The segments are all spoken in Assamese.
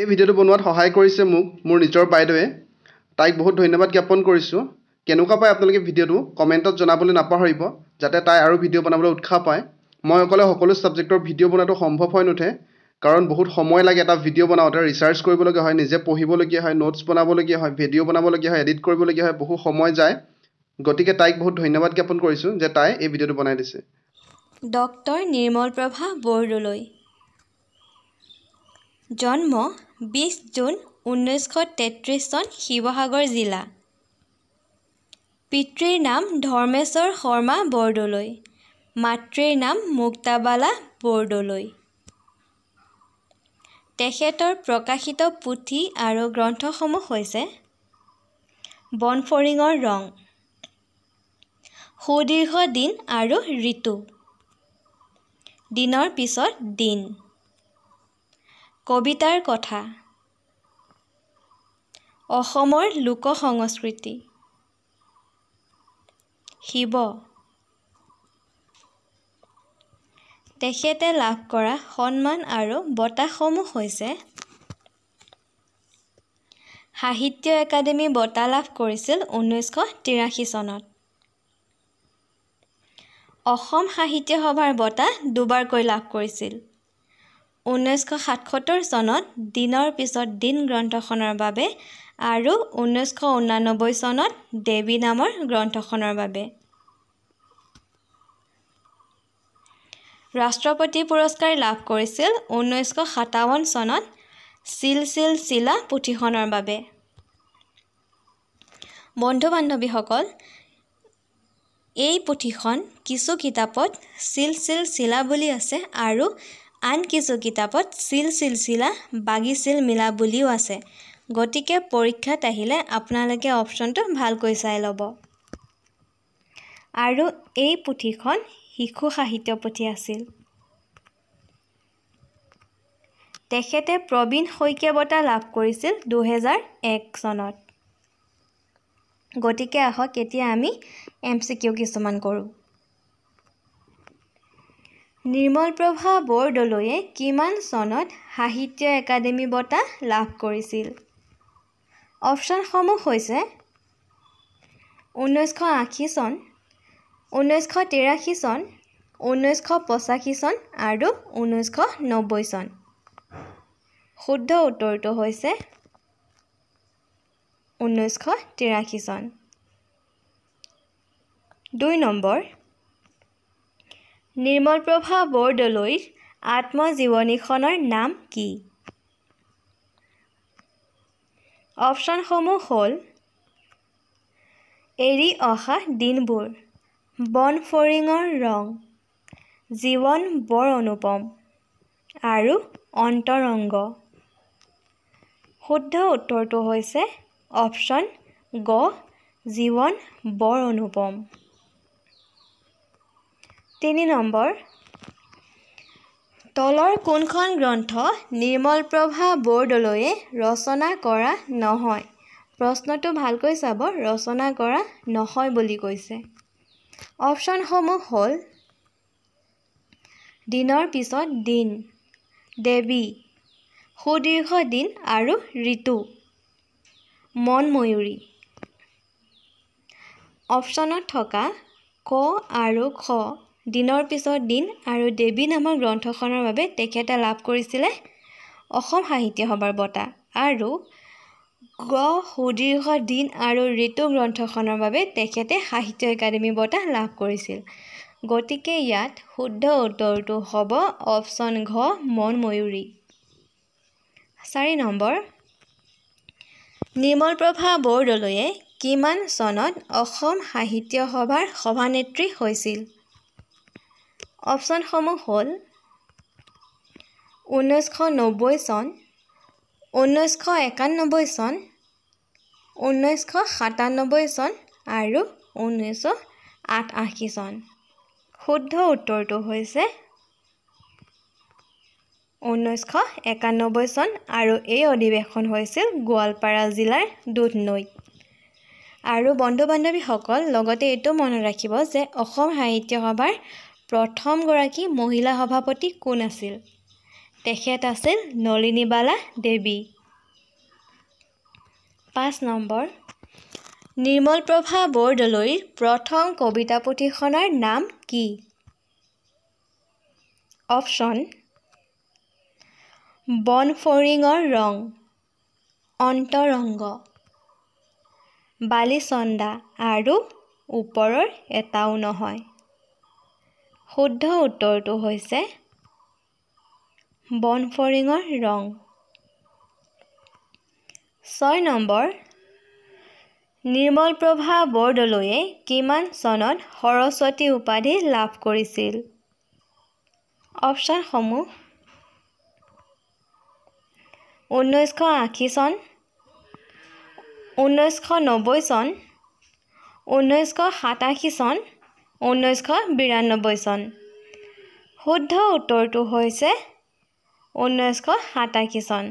এই ভিডিঅ'টো বনোৱাত সহায় কৰিছে মোক মোৰ নিজৰ বাইদেৱে তাইক বহুত ধন্যবাদ জ্ঞাপন কৰিছোঁ কেনেকুৱা পায় আপোনালোকে ভিডিঅ'টো কমেণ্টত জনাবলৈ নাপাহৰিব যাতে তাই আৰু ভিডিঅ' বনাবলৈ উৎসাহ পায় মই অকলে সকলো ছাবজেক্টৰ ভিডিঅ' বনোৱাটো সম্ভৱ হৈ নুঠে কাৰণ বহুত সময় লাগে এটা ভিডিঅ' বনাওঁতে ৰিচাৰ্চ কৰিবলগীয়া হয় নিজে পঢ়িবলগীয়া হয় নোটছ বনাবলগীয়া হয় ভিডিঅ' বনাবলগীয়া হয় এডিট কৰিবলগীয়া হয় বহু সময় যায় গতিকে তাইক বহুত ধন্যবাদ জ্ঞাপন কৰিছোঁ যে তাই এই ভিডিঅ'টো বনাই দিছে ডক্টৰ নিৰ্মল প্ৰভা বৰদলৈ জন্ম বিছ জুন ঊনৈছশ তেত্ৰিছ চন শিৱসাগৰ জিলা পিতৃৰ নাম ধৰ্মেশ্বৰ শৰ্মা বৰদলৈ মাতৃৰ নাম মুক্তাবালা বৰদলৈ তেখেতৰ প্ৰকাশিত পুথি আৰু গ্ৰন্থসমূহ হৈছে বনফৰিঙৰ ৰং সুদীৰ্ঘ দিন আৰু ঋতু দিনৰ পিছত দিন কবিতাৰ কথা অসমৰ লোক সংস্কৃতি শিৱ তেখেতে লাভ কৰা সন্মান আৰু বঁটাসমূহ হৈছে সাহিত্য একাডেমী বঁটা লাভ কৰিছিল ঊনৈছশ তিৰাশী চনত অসম সাহিত্য সভাৰ বঁটা দুবাৰকৈ লাভ কৰিছিল ঊনৈছশ সাতসত্তৰ চনত দিনৰ পিছত দিন গ্ৰন্থখনৰ বাবে আৰু ঊনৈছশ ঊনানব্বৈ চনত দেৱী নামৰ গ্ৰন্থখনৰ বাবে ৰাষ্ট্ৰপতি পুৰস্কাৰ লাভ কৰিছিল ঊনৈছশ সাতাৱন্ন চনত চিল চিল চিলা পুথিখনৰ বাবে বন্ধু বান্ধৱীসকল এই পুথিখন কিছু কিতাপত চিল চিল চিলা বুলি আছে আৰু আন কিছু কিতাপত চিল চিলচিলা বাগিছিল মিলা বুলিও আছে গতিকে পৰীক্ষাত আহিলে আপোনালোকে অপশ্যনটো ভালকৈ চাই ল'ব আৰু এই পুথিখন শিশু সাহিত্য পুথি আছিল তেখেতে প্ৰবীণ শইকীয়া বঁটা লাভ কৰিছিল দুহেজাৰ এক চনত গতিকে আহক এতিয়া আমি এম চি কিউ কিছুমান কৰোঁ নিৰ্মল প্ৰভা বৰদলৈয়ে কিমান চনত সাহিত্য একাডেমি বঁটা লাভ কৰিছিল অপশ্যনসমূহ হৈছে ঊনৈছশ আশী চন ঊনৈছশ তিৰাশী চন ঊনৈছশ পঁচাশী চন আৰু ঊনৈছশ নব্বৈ চন শুদ্ধ উত্তৰটো হৈছে ঊনৈছশ তিৰাশী চন দুই নম্বৰ নিৰ্মলপ্ৰভা বৰদলৈৰ আত্মজীৱনীখনৰ নাম কি অপশ্যনসমূহ হ'ল এৰি অহা দিনবোৰ বন ফৰিঙৰ ৰং জীৱন বৰ অনুপম আৰু অন্তৰংগ শুদ্ধ উত্তৰটো হৈছে অপশ্যন গ জীৱন বৰ অনুপম তিনি নম্বৰ তলৰ কোনখন গ্ৰন্থ নিৰ্মলপ্ৰভা বৰদলৈয়ে ৰচনা কৰা নহয় প্ৰশ্নটো ভালকৈ চাব ৰচনা কৰা নহয় বুলি কৈছে অপশ্যনসমূহ হ'ল দিনৰ পিছত দিন দেৱী সুদীৰ্ঘ দিন আৰু ঋতু মন ময়ূৰী অপশ্যনত থকা ক আৰু খ দিনৰ পিছত দিন আৰু দেৱী নামৰ গ্ৰন্থখনৰ বাবে তেখেতে লাভ কৰিছিলে অসম সাহিত্য সভাৰ বঁটা আৰু গ সুদীৰ্ঘ দিন আৰু ঋতু গ্ৰন্থখনৰ বাবে তেখেতে সাহিত্য একাডেমী বঁটা লাভ কৰিছিল গতিকে ইয়াত শুদ্ধ উত্তৰটো হ'ব অপশ্যন ঘ মন ময়ূৰী চাৰি নম্বৰ নিৰ্মলপ্ৰভা বৰদলৈয়ে কিমান চনত অসম সাহিত্য সভাৰ সভানেত্ৰী হৈছিল অপশ্যনসমূহ হ'ল ঊনৈছশ নব্বৈ চন ঊনৈছশ একান্নব্বৈ চন ঊনৈছশ সাতানব্বৈ চন আৰু ঊনৈছশ আঠাশী চন শুদ্ধ উত্তৰটো হৈছে ঊনৈছশ একান্নব্বৈ চন আৰু এই অধিৱেশন হৈছিল গোৱালপাৰা জিলাৰ দুধনৈত আৰু বন্ধু বান্ধৱীসকল লগতে এইটো মনত ৰাখিব যে অসম সাহিত্য সভাৰ প্ৰথমগৰাকী মহিলা সভাপতি কোন আছিল তেখেত আছিল নলিনীবালা দেৱী পাঁচ নম্বৰ নিৰ্মলপ্ৰভা বৰদলৈৰ প্ৰথম কবিতা পুথিখনৰ নাম কি অপশ্যন বনফৰিঙৰ ৰং অন্তৰংগ বালিচন্দা আৰু ওপৰৰ এটাও নহয় শুদ্ধ উত্তৰটো হৈছে বনফৰিঙৰ ৰং ছয় নম্বৰ নিৰ্মলপ্ৰভা বৰদলৈয়ে কিমান চনত সৰস্বতী উপাধি লাভ কৰিছিল অপশ্যনসমূহ ঊনৈছশ আশী চন ঊনৈছশ নব্বৈ চন ঊনৈছশ সাতাশী চন ঊনৈছশ বিৰান্নব্বৈ চন শুদ্ধ উত্তৰটো হৈছে ঊনৈছশ সাতাশী চন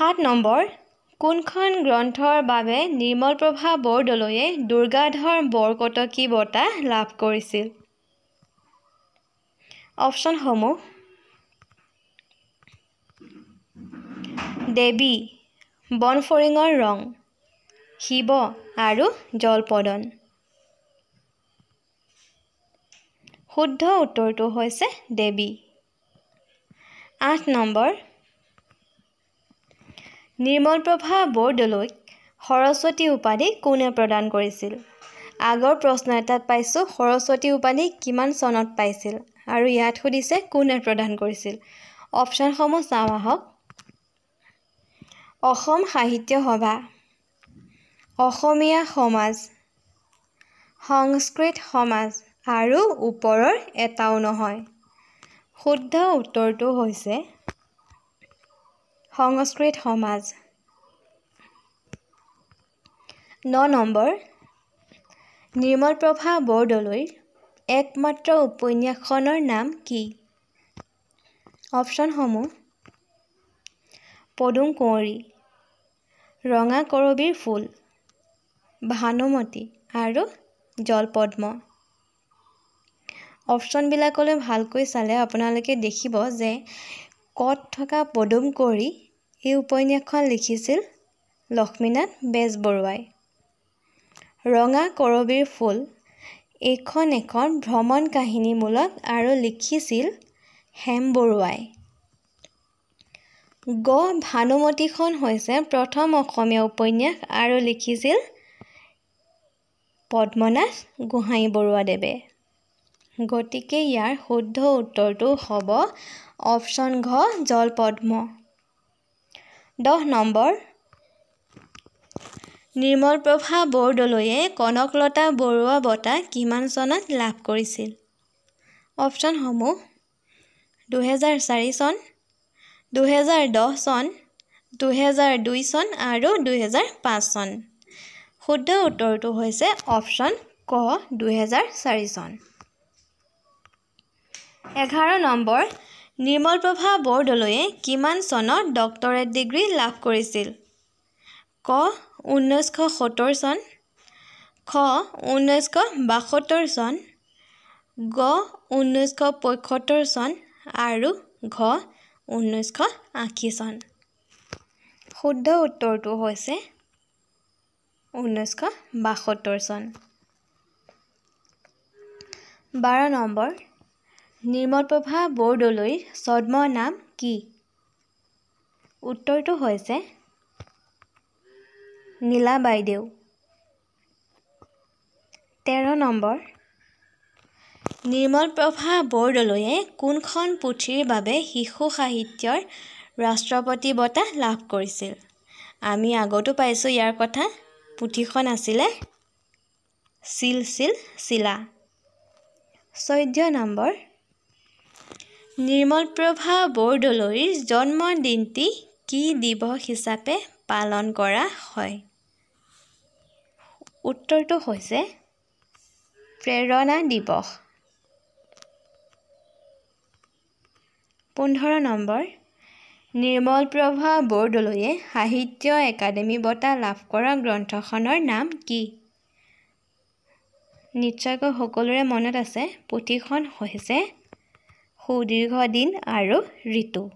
সাত নম্বৰ কোনখন গ্ৰন্থৰ বাবে নিৰ্মলপ্ৰভা বৰদলৈয়ে দুৰ্গাধৰ বৰকটকী বঁটা লাভ কৰিছিল অপশ্যনসমূহ দেৱী বনফৰিঙৰ ৰং শিৱ আৰু জলপদন শুদ্ধ উত্তৰটো হৈছে দেৱী আঠ নম্বৰ নিৰ্মলপ্ৰভা বৰদলৈক সৰস্বতী উপাধি কোনে প্ৰদান কৰিছিল আগৰ প্ৰশ্ন এটাত পাইছোঁ সৰস্বতী উপাধি কিমান চনত পাইছিল আৰু ইয়াত সুধিছে কোনে প্ৰদান কৰিছিল অপশ্যনসমূহ চাওঁ আহক অসম সাহিত্য সভা অসমীয়া সমাজ সংস্কৃত সমাজ আৰু ওপৰৰ এটাও নহয় শুদ্ধ উত্তৰটো হৈছে সংস্কৃত সমাজ ন নম্বৰ নিৰ্মলপ্ৰভা বৰদলৈৰ একমাত্ৰ উপন্যাসখনৰ নাম কি অপশ্যনসমূহ পদুম কুঁৱৰী ৰঙা কৰবীৰ ফুল ভানুমতী আৰু জলপদ্ম অপশ্যনবিলাকলৈ ভালকৈ চালে আপোনালোকে দেখিব যে কত থকা পদুম কৰি এই উপন্যাসখন লিখিছিল লক্ষ্মীনাথ বেজবৰুৱাই ৰঙা কৰবীৰ ফুল এইখন এখন ভ্ৰমণ কাহিনীমূলক আৰু লিখিছিল হেম বৰুৱাই গ ভানুমতীখন হৈছে প্ৰথম অসমীয়া উপন্যাস আৰু লিখিছিল পদ্মনাথ গোহাঁই বৰুৱাদেৱে গতিকে ইয়াৰ শুদ্ধ উত্তৰটো হ'ব অপশ্যন ঘ জলপদ্ম দহ নম্বৰ নিৰ্মলপ্ৰভা বৰদলৈয়ে কনকলতা বৰুৱা বঁটা কিমান চনত লাভ কৰিছিল অপশ্যনসমূহ দুহেজাৰ চাৰি চন দুহেজাৰ দহ চন দুহেজাৰ দুই চন আৰু দুহেজাৰ পাঁচ চন শুদ্ধ উত্তৰটো হৈছে অপশ্যন ক দুহেজাৰ চাৰি চন এঘাৰ নম্বৰ নিৰ্মলপ্ৰভা বৰদলৈয়ে কিমান চনত ডক্টৰেট ডিগ্ৰী লাভ কৰিছিল ক ঊনৈছশ সত্তৰ চন খ ঊনৈছশ বাসত্তৰ চন গ ঊনৈছশ পঁয়সত্তৰ চন আৰু ঘ ঊনৈছশ আশী চন শুদ্ধ উত্তৰটো হৈছে ঊনৈছশ বাসত্তৰ চন বাৰ নম্বৰ নিৰ্মলপ্ৰভা বৰদলৈৰ ছদ্ম নাম কি উত্তৰটো হৈছে নীলা বাইদেউ তেৰ নম্বৰ নিৰ্মলপ্ৰভা বৰদলৈয়ে কোনখন পুথিৰ বাবে শিশু সাহিত্যৰ ৰাষ্ট্ৰপতি বঁটা লাভ কৰিছিল আমি আগতো পাইছোঁ ইয়াৰ কথা পুথিখন আছিলে চিল চিল চিলা চৈধ্য নম্বৰ নিৰ্মলপ্ৰভা বৰদলৈৰ জন্মদিনটি কি দিৱস হিচাপে পালন কৰা হয় উত্তৰটো হৈছে প্ৰেৰণা দিৱস পোন্ধৰ নম্বৰ নিৰ্মল প্ৰভা বৰদলৈয়ে সাহিত্য একাডেমী বঁটা লাভ কৰা গ্ৰন্থখনৰ নাম কি নিশ্চয়কৈ সকলোৰে মনত আছে পুথিখন হৈছে সুদীৰ্ঘ দিন আৰু ঋতু